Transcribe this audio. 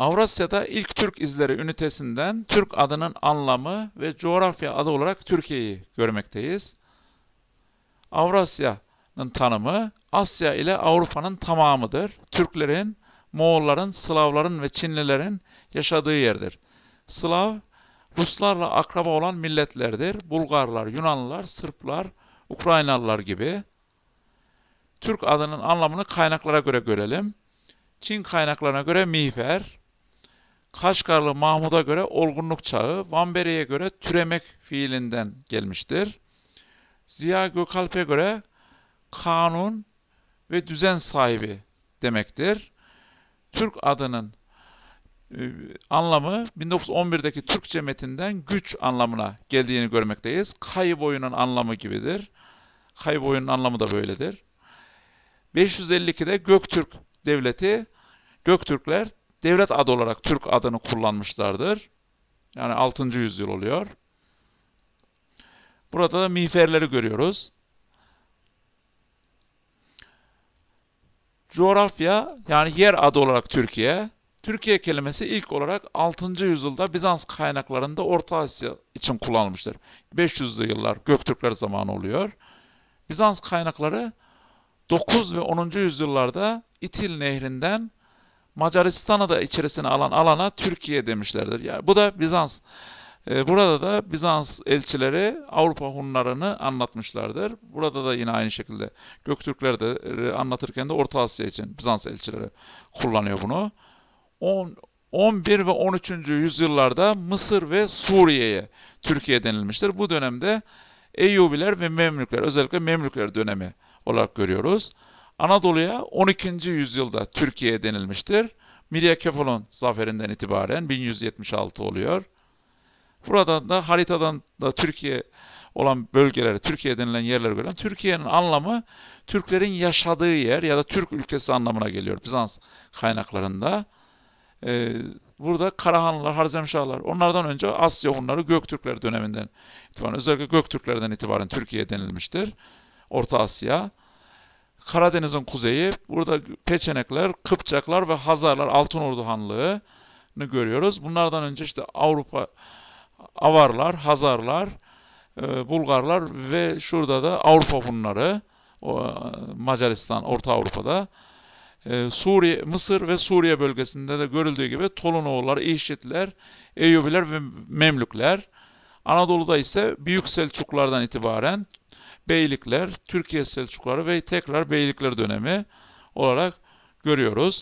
Avrasya'da ilk Türk izleri ünitesinden Türk adının anlamı ve coğrafya adı olarak Türkiye'yi görmekteyiz. Avrasya'nın tanımı Asya ile Avrupa'nın tamamıdır. Türklerin, Moğolların, Slavların ve Çinlilerin yaşadığı yerdir. Slav, Ruslarla akraba olan milletlerdir. Bulgarlar, Yunanlılar, Sırplar, Ukraynalılar gibi. Türk adının anlamını kaynaklara göre görelim. Çin kaynaklarına göre mihver, Kaşgarlı Mahmud'a göre olgunluk çağı, Van göre türemek fiilinden gelmiştir. Ziya Gökalp'e göre kanun ve düzen sahibi demektir. Türk adının e, anlamı 1911'deki Türkçe metinden güç anlamına geldiğini görmekteyiz. Kayı boyunun anlamı gibidir. Kayı boyunun anlamı da böyledir. 552'de Göktürk devleti, Göktürkler devlet adı olarak Türk adını kullanmışlardır. Yani 6. yüzyıl oluyor. Burada da miğferleri görüyoruz. Coğrafya yani yer adı olarak Türkiye. Türkiye kelimesi ilk olarak 6. yüzyılda Bizans kaynaklarında Orta Asya için kullanılmıştır. 500'lü yıllar Göktürkler zamanı oluyor. Bizans kaynakları 9 ve 10. yüzyıllarda İtil Nehri'nden Macaristan'ı da içerisine alan alana Türkiye demişlerdir. Yani bu da Bizans. E, burada da Bizans elçileri Avrupa Hunlarını anlatmışlardır. Burada da yine aynı şekilde Göktürkler de e, anlatırken de Orta Asya için Bizans elçileri kullanıyor bunu. 10 11 ve 13. yüzyıllarda Mısır ve Suriye'ye Türkiye denilmiştir. Bu dönemde Eyyubiler ve Memlükler özellikle Memlükler dönemi olarak görüyoruz. Anadolu'ya 12. yüzyılda Türkiye denilmiştir. Mirya Kefalon zaferinden itibaren 1176 oluyor. Buradan da haritadan da Türkiye olan bölgeleri, Türkiye denilen yerleri gören Türkiye'nin anlamı Türklerin yaşadığı yer ya da Türk ülkesi anlamına geliyor Bizans kaynaklarında. Ee, burada Karahanlılar, Harzemşahlar, onlardan önce Asya Hunları Göktürkler döneminden itibaren, özellikle Göktürklerden itibaren Türkiye denilmiştir. Orta Asya. Karadeniz'in kuzeyi, burada Peçenekler, Kıpçaklar ve Hazarlar, Altınordu Hanlığı'nı görüyoruz. Bunlardan önce işte Avrupa, Avarlar, Hazarlar, e, Bulgarlar ve şurada da Avrupa Hunları, e, Macaristan, Orta Avrupa'da. E, Suriye, Mısır ve Suriye bölgesinde de görüldüğü gibi Tolunoğullar, İşitler, Eyyubiler ve Memlükler. Anadolu'da ise Büyük Selçuklulardan itibaren beylikler, Türkiye Selçukları ve tekrar beylikler dönemi olarak görüyoruz.